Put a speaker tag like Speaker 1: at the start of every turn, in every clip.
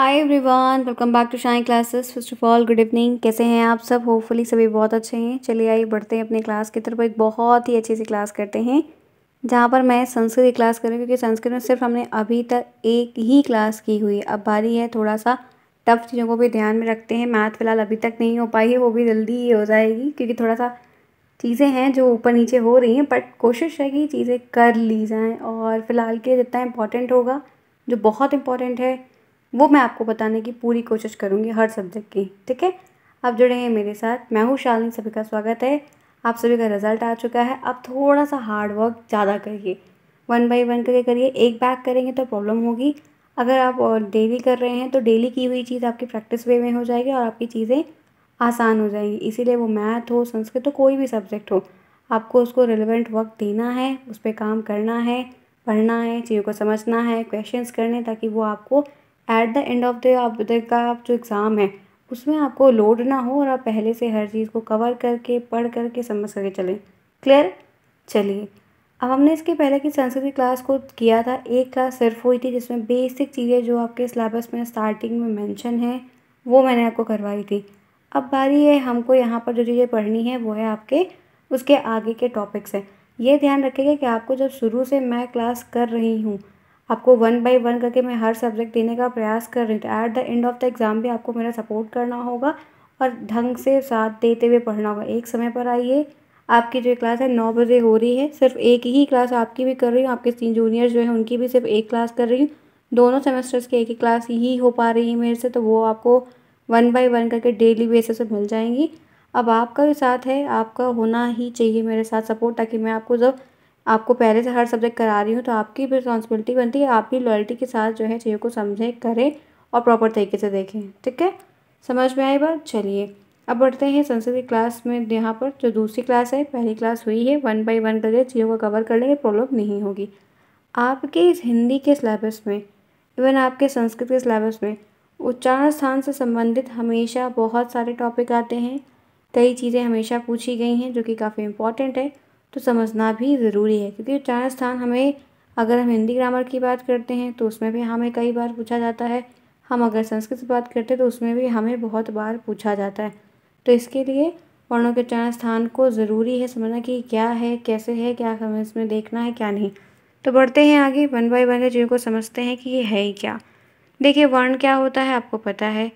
Speaker 1: hi everyone welcome back to Shine classes first of all good evening कैसे हैं आप सब होपफुली सभी बहुत अच्छे हैं चलिए आइए बढ़ते हैं अपने क्लास की तरफ एक बहुत ही अच्छी सी क्लास करते हैं जहाँ पर मैं संस्कृत की क्लास करूँ क्योंकि संस्कृत में सिर्फ हमने अभी तक एक ही क्लास की हुई अब बारी है थोड़ा सा टफ चीज़ों को भी ध्यान में रखते हैं मैथ फ़िलहाल अभी तक नहीं हो पाई है वो भी जल्दी ही हो जाएगी क्योंकि थोड़ा सा चीज़ें हैं जो ऊपर नीचे हो रही हैं बट कोशिश है कि चीज़ें कर ली जाएँ और फ़िलहाल के जितना इम्पॉर्टेंट होगा जो बहुत इम्पॉर्टेंट है वो मैं आपको बताने की पूरी कोशिश करूँगी हर सब्जेक्ट की ठीक है आप जुड़े हैं मेरे साथ मैं हूँ शालिनी सभी का स्वागत है आप सभी का रिजल्ट आ चुका है अब थोड़ा सा हार्ड वर्क ज़्यादा करिए वन बाई वन करके करिए एक बैग करेंगे तो प्रॉब्लम होगी अगर आप डेली कर रहे हैं तो डेली की हुई चीज़ आपकी प्रैक्टिस वे में हो जाएगी और आपकी चीज़ें आसान हो जाएंगी इसीलिए वो मैथ हो संस्कृत हो कोई भी सब्जेक्ट हो आपको उसको रिलेवेंट वर्क देना है उस पर काम करना है पढ़ना है चीज़ों को समझना है क्वेश्चंस करने ताकि वो आपको at the end of the आप का आप जो एग्ज़ाम है उसमें आपको लोड ना हो और आप पहले से हर चीज़ को कवर करके पढ़ करके समझ करके चलें क्लियर चलिए अब हमने इसके पहले की संस्कृत क्लास को किया था एक क्लास सिर्फ हुई थी जिसमें बेसिक चीज़ें जो आपके सिलेबस में स्टार्टिंग में मेंशन है वो मैंने आपको करवाई थी अब बारी है हमको यहाँ पर जो चीज़ें पढ़नी है वो है आपके उसके आगे के टॉपिक्स हैं ये ध्यान रखेगा कि आपको जब शुरू से मैं क्लास कर रही हूँ आपको वन बाय वन करके मैं हर सब्जेक्ट देने का प्रयास कर रही थी at the end of the exam भी आपको मेरा सपोर्ट करना होगा और ढंग से साथ देते हुए पढ़ना होगा एक समय पर आइए आपकी जो क्लास है नौ बजे हो रही है सिर्फ एक ही क्लास आपकी भी कर रही हूँ आपके तीन जूनियर्स जो हैं उनकी भी सिर्फ एक क्लास कर रही हूँ दोनों सेमेस्टर्स की एक ही क्लास ही हो पा रही है मेरे से तो वो आपको वन बाय वन करके डेली बेसिस पर मिल जाएंगी अब आपका भी साथ है आपका होना ही चाहिए मेरे साथ सपोर्ट ताकि मैं आपको जब आपको पहले से हर सब्जेक्ट करा रही हूँ तो आपकी भी रिस्पॉन्सिबिलिटी बनती है आप भी लॉयल्टी के साथ जो है चीज़ों को समझें करें और प्रॉपर तरीके से देखें ठीक है समझ में आई बात चलिए अब बढ़ते हैं संस्कृत क्लास में यहाँ पर जो दूसरी क्लास है पहली क्लास हुई है वन बाई वन करके चीज़ों को कवर कर लेंगे प्रॉब्लम नहीं होगी आपके इस हिंदी के सिलेबस में इवन आपके संस्कृत के सिलेबस में उच्चारण स्थान से संबंधित हमेशा बहुत सारे टॉपिक आते हैं कई चीज़ें हमेशा पूछी गई हैं जो कि काफ़ी इंपॉर्टेंट है तो समझना भी ज़रूरी है क्योंकि उच्चारण स्थान हमें अगर हम हिंदी ग्रामर की बात करते हैं तो उसमें भी हमें कई बार पूछा जाता है हम अगर संस्कृत से बात करते हैं तो उसमें भी हमें बहुत बार पूछा जाता है तो इसके लिए वर्णों के उच्चारण स्थान को ज़रूरी है समझना कि क्या है कैसे है क्या हमें इसमें देखना है क्या नहीं तो बढ़ते हैं आगे वन बाई वन जिनको समझते हैं कि ये है ही क्या देखिए वर्ण क्या होता है आपको पता है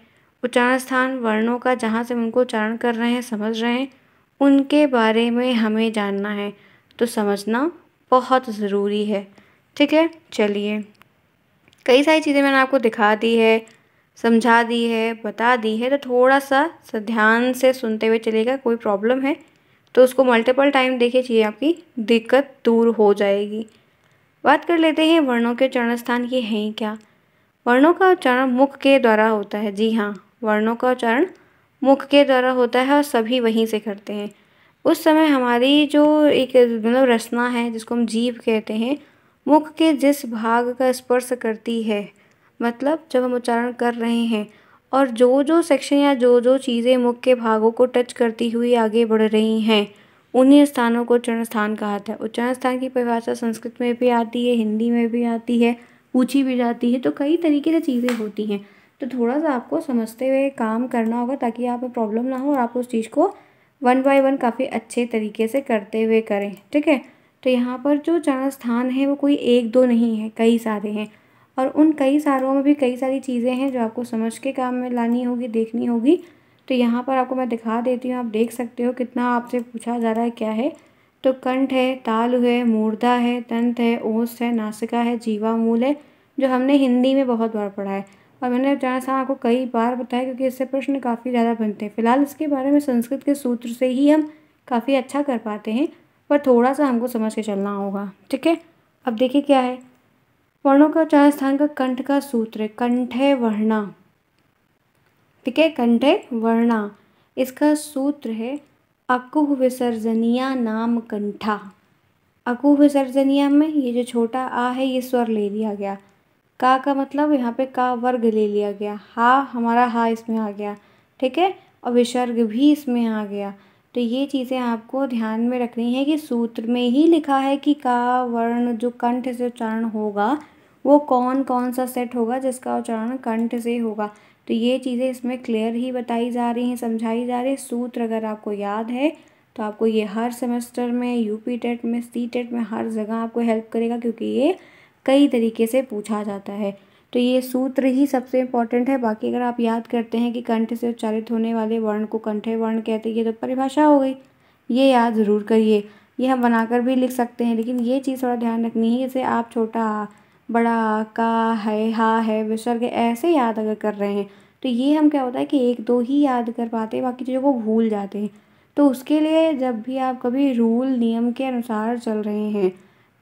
Speaker 1: उच्चारण स्थान वर्णों का जहाँ से हम उनको उच्चारण कर रहे हैं समझ रहे हैं उनके बारे में हमें जानना है तो समझना बहुत ज़रूरी है ठीक है चलिए कई सारी चीज़ें मैंने आपको दिखा दी है समझा दी है बता दी है तो थोड़ा सा ध्यान से सुनते हुए चलेगा कोई प्रॉब्लम है तो उसको मल्टीपल टाइम देखिए चाहिए आपकी दिक्कत दूर हो जाएगी बात कर लेते हैं वर्णों के चरण स्थान है हैं क्या वर्णों का उच्चारण मुख के द्वारा होता है जी हाँ वर्णों का उच्चारण मुख के द्वारा होता है और सभी वहीं से करते हैं उस समय हमारी जो एक मतलब रचना है जिसको हम जीव कहते हैं मुख के जिस भाग का स्पर्श करती है मतलब जब हम उच्चारण कर रहे हैं और जो जो सेक्शन या जो जो चीज़ें मुख के भागों को टच करती हुई आगे बढ़ रही हैं उन्हीं स्थानों को उच्चारण स्थान कहा जाता है उच्चारण स्थान की परिभाषा संस्कृत में भी आती है हिंदी में भी आती है पूछी भी जाती है तो कई तरीके से चीज़ें होती हैं तो थोड़ा सा आपको समझते हुए काम करना होगा ताकि आप प्रॉब्लम ना हो और आप उस चीज़ को वन बाय वन काफ़ी अच्छे तरीके से करते हुए करें ठीक है तो यहाँ पर जो चरण स्थान है वो कोई एक दो नहीं है कई सारे हैं और उन कई सारों में भी कई सारी चीज़ें हैं जो आपको समझ के काम में लानी होगी देखनी होगी तो यहाँ पर आपको मैं दिखा देती हूँ आप देख सकते हो कितना आपसे पूछा जा रहा है क्या है तो कंठ है ताल है मूर्धा है तंत है ओस है नासिका है जीवामूल है जो हमने हिंदी में बहुत बार पढ़ा है और मैंने जाना साहब आपको कई बार बताया क्योंकि इससे प्रश्न काफ़ी ज़्यादा बनते हैं फिलहाल इसके बारे में संस्कृत के सूत्र से ही हम काफ़ी अच्छा कर पाते हैं पर थोड़ा सा हमको समझ के चलना होगा ठीक है अब देखिए क्या है वर्णों का चार स्थान का कंठ का सूत्र कंठ है वर्णा ठीक है कंठ है वर्णा इसका सूत्र है अकुह विसर्जनिया नाम कंठा अकुह विसर्जनिया में ये जो छोटा आ है ये स्वर ले लिया गया का का मतलब यहाँ पे का वर्ग ले लिया गया हा हमारा हा इसमें आ गया ठीक है और विसर्ग भी इसमें आ गया तो ये चीज़ें आपको ध्यान में रखनी है कि सूत्र में ही लिखा है कि का वर्ण जो कंठ से उच्चारण होगा वो कौन कौन सा सेट होगा जिसका उच्चारण कंठ से होगा तो ये चीज़ें इसमें क्लियर ही बताई जा रही हैं समझाई जा रही है सूत्र अगर आपको याद है तो आपको ये हर सेमेस्टर में यूपी टेट e में सी टेट e में हर जगह आपको हेल्प करेगा क्योंकि ये कई तरीके से पूछा जाता है तो ये सूत्र ही सबसे इम्पॉर्टेंट है बाकी अगर आप याद करते हैं कि कंठ से उच्चारित होने वाले वर्ण को कंठे वर्ण कहते हैं ये तो परिभाषा हो गई ये याद ज़रूर करिए ये हम बनाकर भी लिख सकते हैं लेकिन ये चीज़ थोड़ा ध्यान रखनी है जैसे आप छोटा बड़ा का है हा है विसर्ग ऐसे याद अगर कर रहे हैं तो ये हम क्या होता है कि एक दो ही याद कर पाते हैं बाकी चीज़ों को भूल जाते हैं तो उसके लिए जब भी आप कभी रूल नियम के अनुसार चल रहे हैं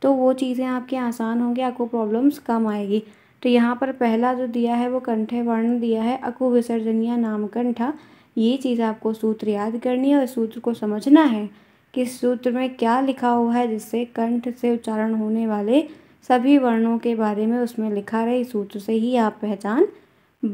Speaker 1: तो वो चीज़ें आपकी आसान होंगी आपको प्रॉब्लम्स कम आएगी तो यहाँ पर पहला जो दिया है वो कंठे वर्ण दिया है अकु विसर्जनिया नाम कंठा ये चीज़ आपको सूत्र याद करनी है और सूत्र को समझना है कि सूत्र में क्या लिखा हुआ है जिससे कंठ से उच्चारण होने वाले सभी वर्णों के बारे में उसमें लिखा रहे सूत्र से ही आप पहचान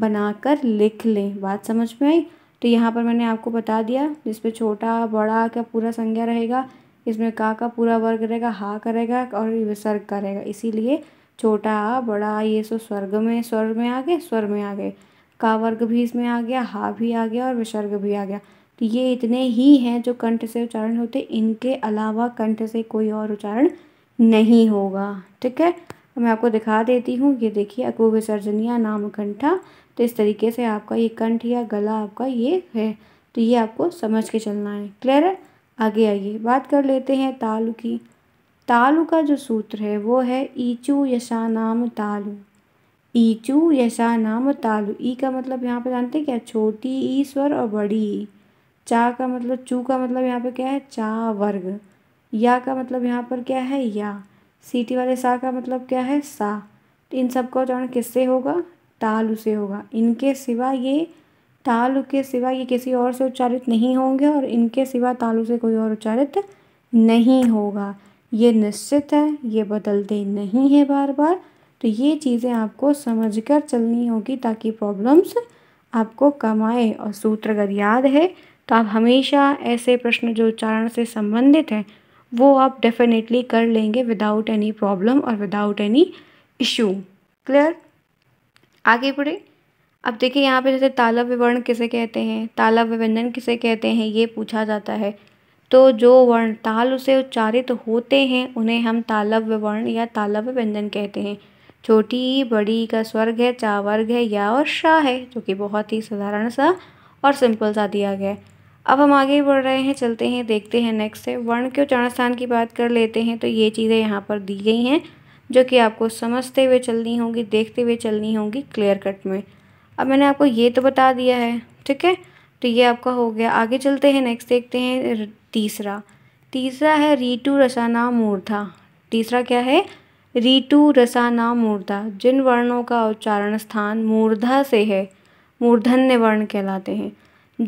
Speaker 1: बनाकर लिख लें बात समझ में आई तो यहाँ पर मैंने आपको बता दिया जिसपे छोटा बड़ा का पूरा संज्ञा रहेगा इसमें का का पूरा वर्ग रहेगा हा करेगा और विसर्ग करेगा इसीलिए छोटा आ बड़ा आ ये सो स्वर्ग में स्वर में आ गए स्वर में आ गए का वर्ग भी इसमें आ गया हा भी आ गया और विसर्ग भी आ गया तो ये इतने ही हैं जो कंठ से उच्चारण होते इनके अलावा कंठ से कोई और उच्चारण नहीं होगा ठीक है मैं आपको दिखा देती हूँ ये देखिए अकु विसर्जनिया नाम कंठा तो इस तरीके से आपका ये कंठ या गला आपका ये है तो ये आपको समझ के चलना है क्लियर है आगे आइए बात कर लेते हैं तालु की तालु का जो सूत्र है वो है ईचू यशा नाम तालु ईचू यशा नाम तालु ई का मतलब यहाँ पे जानते हैं क्या छोटी ई स्वर और बड़ी ई चा का मतलब चू का मतलब यहाँ पे क्या है चा वर्ग या का मतलब यहाँ पर क्या है या सीटी वाले सा का मतलब क्या है सा तो इन सबका उच्चारण किससे होगा तालु से होगा इनके सिवा ये तालु के सिवा ये किसी और से उच्चारित नहीं होंगे और इनके सिवा तालु से कोई और उच्चारित नहीं होगा ये निश्चित है ये बदलते नहीं है बार बार तो ये चीज़ें आपको समझ कर चलनी होगी ताकि प्रॉब्लम्स आपको कम आए और सूत्र अगर याद है तो आप हमेशा ऐसे प्रश्न जो उच्चारण से संबंधित हैं वो आप डेफिनेटली कर लेंगे विदाउट एनी प्रॉब्लम और विदाउट एनी इशू क्लियर आगे बढ़े अब देखिए यहाँ पे जैसे ताला विवरण किसे कहते हैं ताला विभंजन किसे कहते हैं ये पूछा जाता है तो जो वर्ण ताल उसे उच्चारित होते हैं उन्हें हम तालव्य वर्ण या तालव्य व्यंजन कहते हैं छोटी बड़ी का स्वर्ग है चावर्ग है या और शाह है जो कि बहुत ही साधारण सा और सिंपल सा दिया गया है अब हम आगे बढ़ रहे हैं चलते हैं देखते हैं नेक्स्ट से वर्ण के उच्चारण स्थान की बात कर लेते हैं तो ये चीज़ें यहाँ पर दी गई हैं जो कि आपको समझते हुए चलनी होंगी देखते हुए चलनी होंगी क्लियर कट में अब मैंने आपको ये तो बता दिया है ठीक है तो ये आपका हो गया आगे चलते हैं नेक्स्ट देखते हैं तीसरा तीसरा है रीटू रसाना मूर्धा तीसरा क्या है रीटू रसाना मूर्धा जिन वर्णों का उच्चारण स्थान मूर्धा से है मूर्धन्य वर्ण कहलाते हैं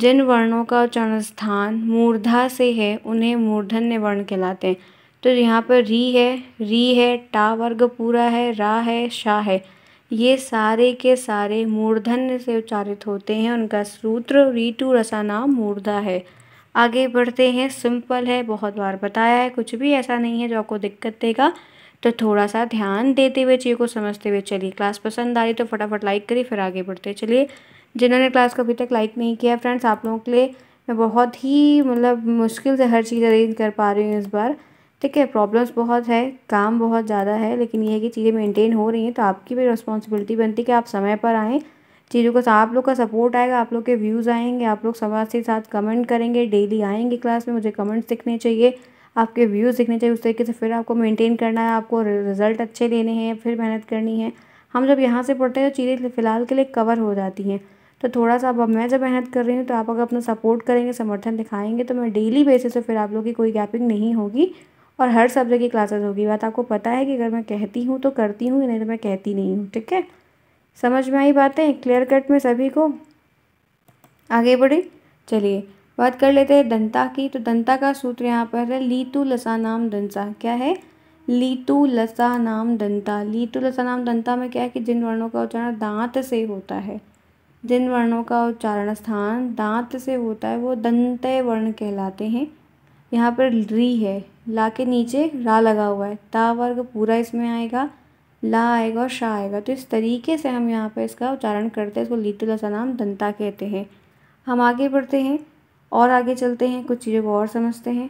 Speaker 1: जिन वर्णों का उच्चारण स्थान मूर्धा से है उन्हें मूर्धन्य वर्ण कहलाते हैं तो यहाँ पर री है री है टा वर्ग पूरा है रा है शाह है ये सारे के सारे मूर्धन्य से उच्चारित होते हैं उनका सूत्र रीटु नाम मूर्धा है आगे बढ़ते हैं सिंपल है बहुत बार बताया है कुछ भी ऐसा नहीं है जो आपको दिक्कत देगा तो थोड़ा सा ध्यान देते हुए चीज़ को समझते हुए चलिए क्लास पसंद आ रही तो फटाफट लाइक करिए फिर आगे बढ़ते चलिए जिन्होंने क्लास को अभी तक लाइक नहीं किया फ्रेंड्स आप लोगों के लिए मैं बहुत ही मतलब मुश्किल से हर चीज़ अरेंज कर पा रही हूँ इस बार ठीक है प्रॉब्लम्स बहुत है काम बहुत ज़्यादा है लेकिन ये है कि चीज़ें मेंटेन हो रही हैं तो आपकी भी रिस्पॉन्सिबिलिटी बनती है कि आप समय पर आएँ चीज़ों का आप लोग का सपोर्ट आएगा आप लोग के व्यूज़ आएंगे आप लोग समाज के साथ कमेंट करेंगे डेली आएंगे क्लास में मुझे कमेंट्स दिखने चाहिए आपके व्यूज़ दिखने चाहिए उस तरीके से फिर आपको मेंटेन करना है आपको रिजल्ट अच्छे लेने हैं फिर मेहनत करनी है हम जब यहाँ से पढ़ते हैं तो चीज़ें फ़िलहाल के लिए कवर हो जाती हैं तो थोड़ा सा अब मैं जब मेहनत कर रही हूँ तो आप अगर अपना सपोर्ट करेंगे समर्थन दिखाएंगे तो मैं डेली बेसिस पर फिर आप लोग की कोई गैपिंग नहीं होगी और हर सब्जेक्ट की क्लासेस होगी बात आपको पता है कि अगर मैं कहती हूँ तो करती हूँ नहीं तो मैं कहती नहीं हूँ ठीक है समझ में आई बातें क्लियर कट में सभी को आगे बढ़े चलिए बात कर लेते हैं दंता की तो दंता का सूत्र यहाँ पर है लीतु लसा नाम दंसा क्या है लीतु लसा नाम दंता लीतु लसा नाम दंता में क्या है कि जिन वर्णों का उच्चारण दांत से होता है जिन वर्णों का उच्चारण स्थान दांत से होता है वो दंते वर्ण कहलाते हैं यहाँ पर री है ला के नीचे रा लगा हुआ है ता वर्ग पूरा इसमें आएगा ला आएगा और शाह आएगा तो इस तरीके से हम यहाँ पर इसका उच्चारण करते हैं इसको लीतुल नाम दंता कहते हैं हम आगे बढ़ते हैं और आगे चलते हैं कुछ चीज़ों को और समझते हैं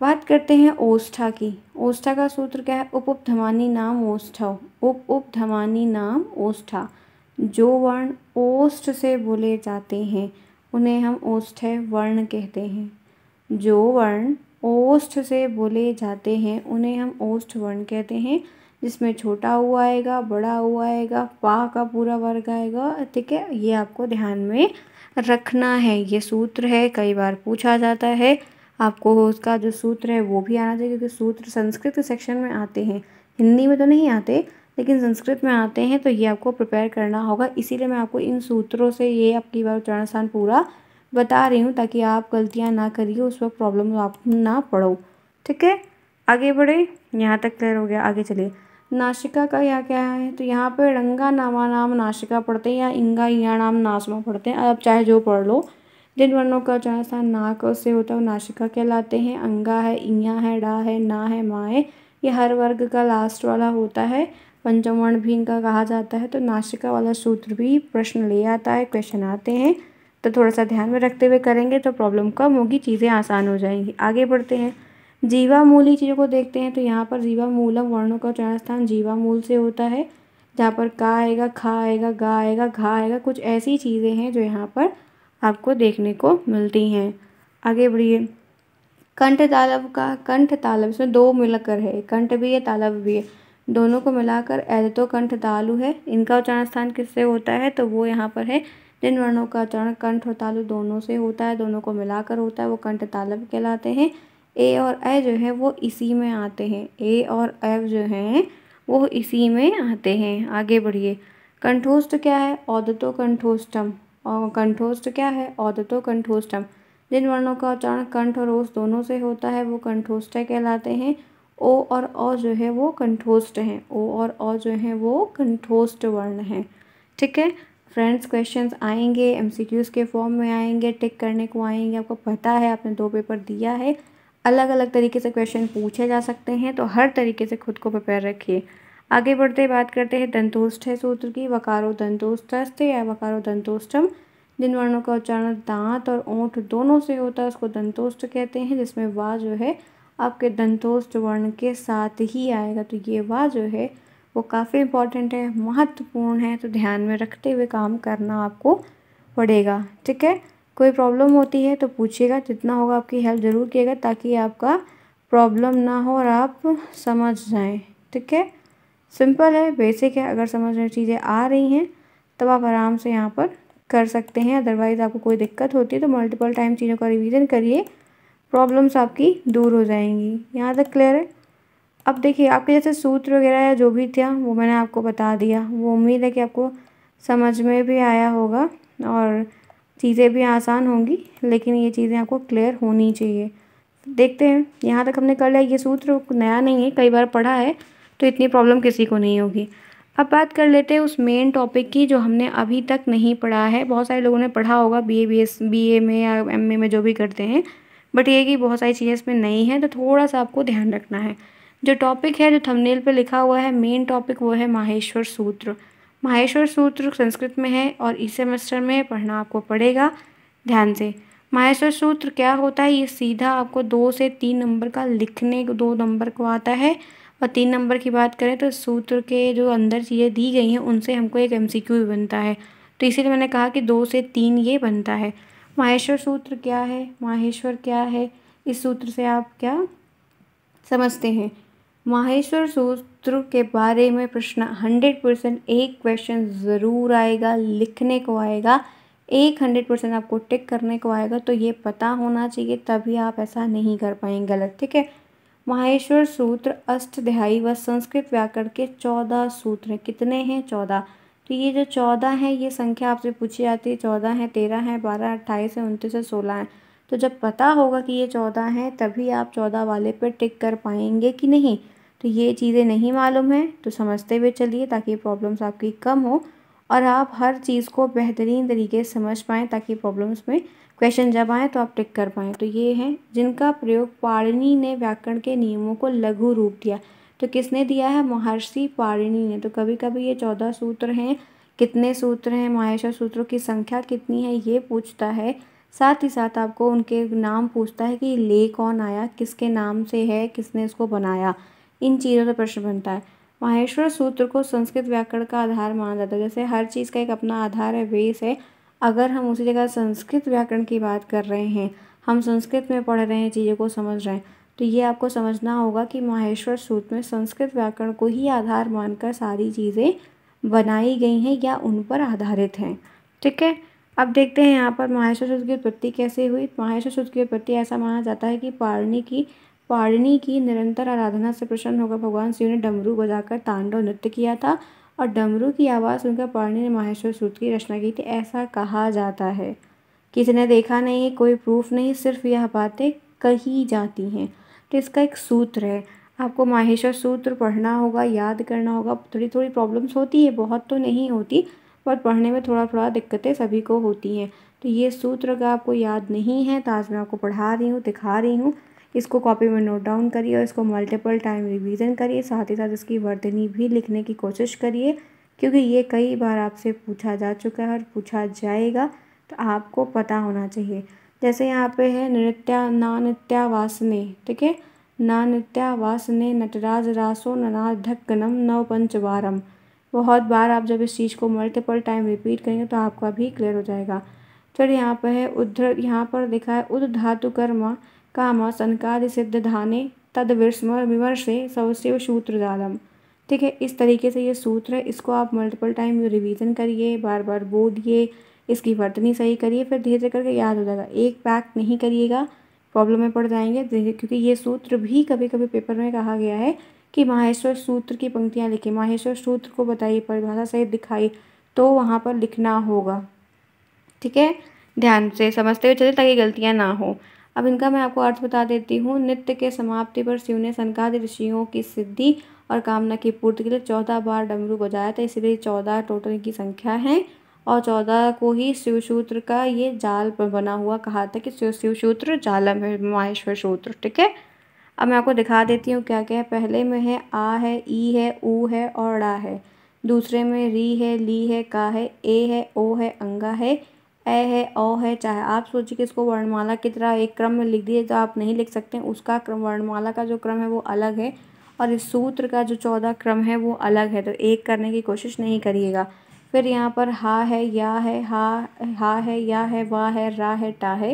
Speaker 1: बात करते हैं ओष्ठा की ओष्ठा का सूत्र क्या है उप उप धमानी नाम ओष्ठा उप उप धमानी नाम ओष्ठा जो वर्ण ओष्ठ से बोले जाते हैं उन्हें हम ओष्ठ वर्ण कहते हैं जो वर्ण ओष्ठ से बोले जाते हैं उन्हें हम ओष्ठ वर्ण कहते हैं जिसमें छोटा हुआ आएगा बड़ा हुआ आएगा पा का पूरा वर्ग आएगा ठीक है ये आपको ध्यान में रखना है ये सूत्र है कई बार पूछा जाता है आपको उसका जो सूत्र है वो भी आना चाहिए क्योंकि सूत्र संस्कृत सेक्शन में आते हैं हिंदी में तो नहीं आते लेकिन संस्कृत में आते हैं तो ये आपको प्रिपेयर करना होगा इसीलिए मैं आपको इन सूत्रों से ये आपकी बार उच्चारण स्थान पूरा बता रही हूँ ताकि आप गलतियाँ ना करिए उस वक्त प्रॉब्लम आप ना पढ़ो ठीक है आगे बढ़े यहाँ तक क्लियर हो गया आगे चलिए नाशिका का यहाँ क्या है तो यहाँ पे रंगा नामा नाम नाशिका पढ़ते हैं या इंगा या नाम नासमा पढ़ते हैं आप चाहे जो पढ़ लो जिन वर्णों का जहाँ सा नाक से होता है वो नाशिका कहलाते हैं अंगा है इया है डा है ना है माँ है ये हर वर्ग का लास्ट वाला होता है पंचम वर्ण भी इनका कहा जाता है तो नाशिका वाला सूत्र भी प्रश्न ले आता है क्वेश्चन आते हैं तो थोड़ा सा ध्यान में रखते हुए करेंगे तो प्रॉब्लम कम होगी चीज़ें आसान हो जाएंगी आगे बढ़ते हैं जीवा मूली चीज़ों को देखते हैं तो यहाँ पर जीवा मूलम वर्णों का उच्चारण स्थान जीवा मूल से होता है जहाँ पर का आएगा खा आएगा गा आएगा घा आएगा कुछ ऐसी चीज़ें हैं जो यहाँ पर आपको देखने को मिलती हैं आगे बढ़िए कंठ तालब का कंठ तालब इसमें दो मिलकर है कंठ भी है तालब भी है दोनों को मिलाकर ऐदतो कंठ तालु है इनका उच्चारण स्थान किससे होता है तो वो यहाँ पर है जिन वर्णों का चरण कंठ और तालु दोनों से होता है दोनों को मिलाकर होता है वो कंठ तालव कहलाते हैं ए और ए जो है वो इसी में आते हैं ए और एव जो हैं वो इसी में आते हैं आगे बढ़िए कंठोस्ट क्या है औदतो कंठोस्टम और कंठोस्ट क्या है औदतो कंठोस्टम जिन वर्णों का उच्चारण कंठ और ओस दोनों से होता है वो कंठोस्ट कहलाते हैं ओ और अ जो है वो कंठोस्ट हैं ओ और अ जो है वो कंठोस्ट वर्ण हैं ठीक है फ्रेंड्स क्वेश्चंस आएंगे एमसीक्यूज़ के फॉर्म में आएंगे टिक करने को आएंगे आपको पता है आपने दो पेपर दिया है अलग अलग तरीके से क्वेश्चन पूछे जा सकते हैं तो हर तरीके से खुद को प्रिपेयर रखिए आगे बढ़ते बात करते हैं दंतोष्ठ सूत्र की वकारो दंतोष्ठस्थ या वकारो दंतोष्ठम जिन वर्णों का उच्चारण दांत और ओंठ दोनों से होता है उसको दंतोष्ठ कहते हैं जिसमें वाह जो है आपके दंतोष्ठ वर्ण के साथ ही आएगा तो ये वाह जो है वो काफ़ी इम्पॉर्टेंट है महत्वपूर्ण है तो ध्यान में रखते हुए काम करना आपको पड़ेगा ठीक है कोई प्रॉब्लम होती है तो पूछिएगा जितना होगा आपकी हेल्प ज़रूर किएगा ताकि आपका प्रॉब्लम ना हो और आप समझ जाएं ठीक है सिंपल है बेसिक है अगर समझ में चीज़ें आ रही हैं तब आप आराम से यहाँ पर कर सकते हैं अदरवाइज़ आपको कोई दिक्कत होती है तो मल्टीपल टाइम चीज़ों का रिवीजन करिए प्रॉब्लम्स आपकी दूर हो जाएंगी यहाँ तक क्लियर है अब देखिए आपके जैसे सूत्र वगैरह या जो भी था वो मैंने आपको बता दिया वो उम्मीद है कि आपको समझ में भी आया होगा और चीज़ें भी आसान होंगी लेकिन ये चीज़ें आपको क्लियर होनी चाहिए देखते हैं यहाँ तक हमने कर लिया ये सूत्र नया नहीं है कई बार पढ़ा है तो इतनी प्रॉब्लम किसी को नहीं होगी अब बात कर लेते हैं उस मेन टॉपिक की जो हमने अभी तक नहीं पढ़ा है बहुत सारे लोगों ने पढ़ा होगा B A B S B A में या एम ए में जो भी करते हैं बट ये कि बहुत सारी चीज़ें इसमें नई हैं तो थोड़ा सा आपको ध्यान रखना है जो टॉपिक है जो थंबनेल पे लिखा हुआ है मेन टॉपिक वो है माहेश्वर सूत्र माहेश्वर सूत्र संस्कृत में है और इस सेमेस्टर में पढ़ना आपको पड़ेगा ध्यान से माहेश्वर सूत्र क्या होता है ये सीधा आपको दो से तीन नंबर का लिखने दो नंबर को आता है और तीन नंबर की बात करें तो सूत्र के जो अंदर चीज़ें दी गई हैं उनसे हमको एक एम भी बनता है तो इसीलिए मैंने कहा कि दो से तीन ये बनता है माहेश्वर सूत्र क्या है माहेश्वर क्या है इस सूत्र से आप क्या समझते हैं माहेश्वर सूत्र के बारे में प्रश्न हंड्रेड परसेंट एक क्वेश्चन ज़रूर आएगा लिखने को आएगा एक हंड्रेड परसेंट आपको टिक करने को आएगा तो ये पता होना चाहिए तभी आप ऐसा नहीं कर पाएंगे गलत ठीक है माहेश्वर सूत्र अष्टध्यायी व संस्कृत व्याकरण के चौदह सूत्र कितने हैं चौदह तो ये जो चौदह हैं ये संख्या आपसे पूछी जाती है चौदह हैं तेरह हैं बारह अट्ठाईस है उनतीस है सोलह हैं तो जब पता होगा कि ये चौदह हैं तभी आप चौदह वाले पर टिक कर पाएंगे कि नहीं तो ये चीज़ें नहीं मालूम है तो समझते हुए चलिए ताकि प्रॉब्लम्स आपकी कम हो और आप हर चीज़ को बेहतरीन तरीके से समझ पाएँ ताकि प्रॉब्लम्स में क्वेश्चन जब आएँ तो आप टिक कर पाएँ तो ये हैं जिनका प्रयोग पारिणी ने व्याकरण के नियमों को लघु रूप दिया तो किसने दिया है महर्षि पारिणी ने तो कभी कभी ये चौदह सूत्र हैं कितने सूत्र हैं महेश्वर सूत्रों की संख्या कितनी है ये पूछता है साथ ही साथ आपको उनके नाम पूछता है कि ले कौन आया किसके नाम से है किसने इसको बनाया इन चीज़ों से प्रश्न बनता है माहेश्वर सूत्र को संस्कृत व्याकरण का आधार माना जाता है जैसे हर चीज़ का एक अपना आधार है बेस है अगर हम उसी जगह संस्कृत व्याकरण की बात कर रहे हैं हम संस्कृत में पढ़ रहे हैं चीज़ों को समझ रहे हैं तो ये आपको समझना होगा कि माहेश्वर सूत्र में संस्कृत व्याकरण को ही आधार मानकर सारी चीज़ें बनाई गई हैं या उन पर आधारित हैं ठीक है अब देखते हैं यहाँ पर माहेश्वर सूत्र की उत्पत्ति कैसे हुई माहेश्वर सूत्र की उत्पत्ति ऐसा माना जाता है कि पारणी की वारिणी की निरंतर आराधना से प्रसन्न होकर भगवान शिव ने डमरू बजाकर तांडव नृत्य किया था और डमरू की आवाज़ सुनकर पाणि ने माहेश्वर सूत की रचना की थी ऐसा कहा जाता है किसी ने देखा नहीं कोई प्रूफ नहीं सिर्फ यह बातें कही जाती हैं तो इसका एक सूत्र है आपको माहेश्वर सूत्र पढ़ना होगा याद करना होगा थोड़ी थोड़ी प्रॉब्लम्स होती है बहुत तो नहीं होती पर पढ़ने में थोड़ा थोड़ा दिक्कतें सभी को होती हैं तो ये सूत्र का आपको याद नहीं है तो आज मैं आपको पढ़ा रही हूँ दिखा रही हूँ इसको कॉपी में नोट डाउन करिए और इसको मल्टीपल टाइम रिवीजन करिए साथ ही साथ इसकी वर्तनी भी लिखने की कोशिश करिए क्योंकि ये कई बार आपसे पूछा जा चुका है और पूछा जाएगा तो आपको पता होना चाहिए जैसे यहाँ पे है नृत्या नानित्या वासने ठीक है नानित्या वासने नटराज रासो ढक्कनम नव पंचवारम बहुत बार आप जब इस चीज़ को मल्टीपल टाइम रिपीट करेंगे तो आपका भी क्लियर हो जाएगा फिर यहाँ पर है उद्धर यहाँ पर देखा है उद धातु कर्मा धाने तद विस्म विमर्शे सवशिव सूत्रजालम ठीक है इस तरीके से ये सूत्र है इसको आप मल्टीपल टाइम रिवीजन करिए बार बार बोधिए इसकी वर्तनी सही करिए फिर धीरे धीरे करके याद हो जाएगा एक पैक नहीं करिएगा प्रॉब्लम में पड़ जाएंगे क्योंकि ये सूत्र भी कभी कभी पेपर में कहा गया है कि माहेश्वर सूत्र की पंक्तियाँ लिखें माहेश्वर सूत्र को बताइए परिभाषा सहित दिखाई तो वहाँ पर लिखना होगा ठीक है ध्यान से समझते हुए चलिए ताकि गलतियाँ ना हो अब इनका मैं आपको अर्थ बता देती हूँ नित्य के समाप्ति पर शिव ने सनकादि ऋषियों की सिद्धि और कामना की पूर्ति के लिए चौदह बार डमरू बजाया था इसलिए चौदह टोटल की संख्या है और चौदह को ही शिवसूत्र का ये जाल बना हुआ कहा था कि शिव शिवसूत्र जालम है माहेश्वर सूत्र ठीक है अब मैं आपको दिखा देती हूँ क्या क्या है पहले में है आ है ई है ऊ है और डा है दूसरे में री है ली है का है ए है ओ है अंगा है ए है ओ है चाहे आप सोचिए कि इसको वर्णमाला की तरह एक क्रम में लिख दिए तो आप नहीं लिख सकते उसका क्रम वर्णमाला का जो क्रम है वो अलग है और इस सूत्र का जो चौदह क्रम है वो अलग है तो एक करने की कोशिश नहीं करिएगा फिर यहाँ पर हा है या है हा हा है या है वा है रा है टा है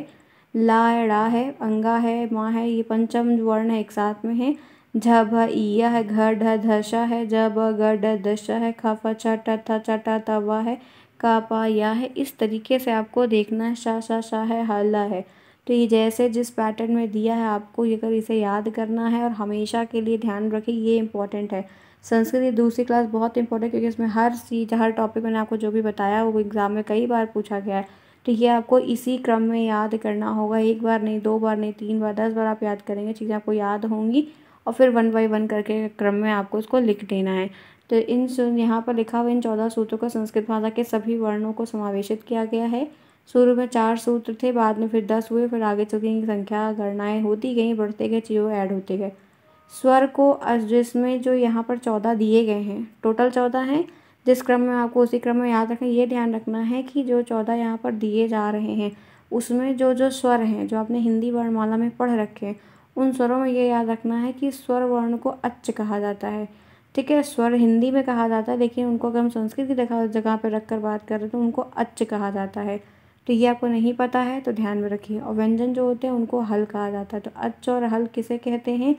Speaker 1: ला है ड़ा है अंगा है माँ है ये पंचम वर्ण एक साथ में है झ भ ईया है घ ढ धशा है झ ब ग ढ दशा है ख फ छ ट थ छ ट त व है का पा या है इस तरीके से आपको देखना है शाह शाह शाह है हल्ला है तो ये जैसे जिस पैटर्न में दिया है आपको अगर इसे याद करना है और हमेशा के लिए ध्यान रखें ये इंपॉर्टेंट है संस्कृत दूसरी क्लास बहुत इंपॉर्टेंट क्योंकि इसमें हर चीज हर टॉपिक मैंने आपको जो भी बताया वो एग्ज़ाम में कई बार पूछा गया है तो ये आपको इसी क्रम में याद करना होगा एक बार नहीं दो बार नहीं तीन बार दस बार आप याद करेंगे चीज़ें आपको याद होंगी और फिर वन बाई वन करके क्रम में आपको इसको लिख देना है तो इन यहाँ पर लिखा हुआ इन चौदह सूत्रों को संस्कृत भाषा के सभी वर्णों को समावेशित किया गया है शुरू में चार सूत्र थे बाद में फिर दस हुए फिर आगे चुके की संख्या गणनाएँ होती गई बढ़ते गए चीज़ों ऐड होते गए स्वर को जिसमें जो यहाँ पर चौदह दिए गए हैं टोटल चौदह हैं जिस क्रम में आपको उसी क्रम में याद रखना ये ध्यान रखना है कि जो चौदह यहाँ पर दिए जा रहे हैं उसमें जो जो स्वर हैं जो आपने हिंदी वर्णमाला में पढ़ रखे हैं उन स्वरों में ये याद रखना है कि स्वर वर्ण को अच्छ कहा जाता है ठीक है स्वर हिंदी में कहा जाता है लेकिन उनको अगर हम संस्कृत की जगह जगह पर रख कर बात कर रहे तो उनको अच्छ कहा जाता है तो ये आपको नहीं पता है तो ध्यान में रखिए और व्यंजन जो होते हैं उनको हल कहा जाता है तो अच्छ और हल किसे कहते हैं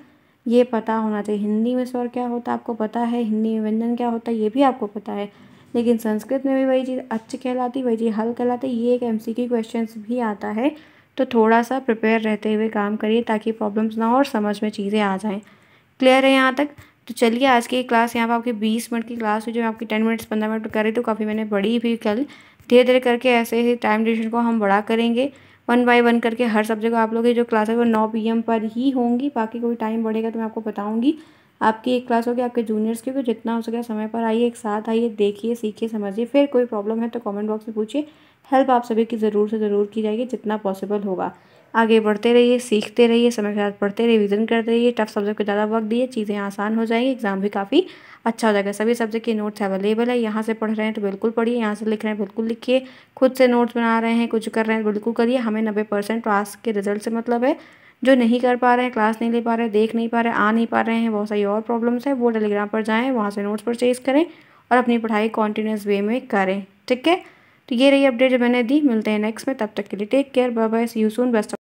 Speaker 1: ये पता होना चाहिए हिंदी में स्वर क्या होता है आपको पता है हिंदी में व्यंजन क्या होता है ये भी आपको पता है लेकिन संस्कृत में भी वही चीज़ अच्छ कहलाती वही चीज़ हल कहलाती ये एक एम सी क्वेश्चन भी आता है तो थोड़ा सा प्रिपेयर रहते हुए काम करिए ताकि प्रॉब्लम्स ना हो और समझ में चीज़ें आ जाएँ क्लियर है यहाँ तक तो चलिए आज की क्लास यहाँ पर आपकी बीस मिनट की क्लास हुई जो आपकी टेन मिनट्स पंद्रह मिनट रही तो काफ़ी मैंने बड़ी भी कल धीरे धीरे करके ऐसे ही टाइम ड्यूरेशन को हम बड़ा करेंगे वन बाय वन करके हर सब्जेक्ट को आप लोग की जो क्लास है वो नौ पी पर ही होंगी बाकी कोई टाइम बढ़ेगा तो मैं आपको बताऊँगी आपकी एक क्लास होगी आपके जूनियर्स की भी तो जितना हो सके समय पर आइए एक साथ आइए देखिए सीखिए समझिए फिर कोई प्रॉब्लम है तो कमेंट बॉक्स में पूछिए हेल्प आप सभी की ज़रूर से ज़रूर की जाएगी जितना पॉसिबल होगा आगे बढ़ते रहिए सीखते रहिए समय के साथ पढ़ते रिविज़न करते रहिए टफ सब्जेक्ट को ज़्यादा वक्त दिए चीज़ें आसान हो जाएंगी एग्जाम भी काफ़ी अच्छा हो जाएगा सभी सब्जेक्ट के नोट्स अवेलेबल है यहाँ से पढ़ रहे हैं तो बिल्कुल पढ़िए यहाँ से लिख रहे हैं बिल्कुल लिखिए खुद से नोट्स बना रहे हैं कुछ कर रहे हैं तो बिल्कुल करिए हमें नब्बे परसेंट पास के रिजल्ट से मतलब है जो नहीं कर पा रहे हैं क्लास नहीं ले पा रहे देख नहीं पा रहे आ नहीं पा रहे हैं बहुत सारी और प्रॉब्लम्स हैं वो टेलीग्राम पर जाएँ वहाँ से नोट्स परचेज़ करें और अपनी पढ़ाई कॉन्टीन्यूस वे में करें ठीक है तो ये रही अपडेट जो मैंने दी मिलते हैं नेक्स्ट में तब तक के लिए take care bye bye see you soon best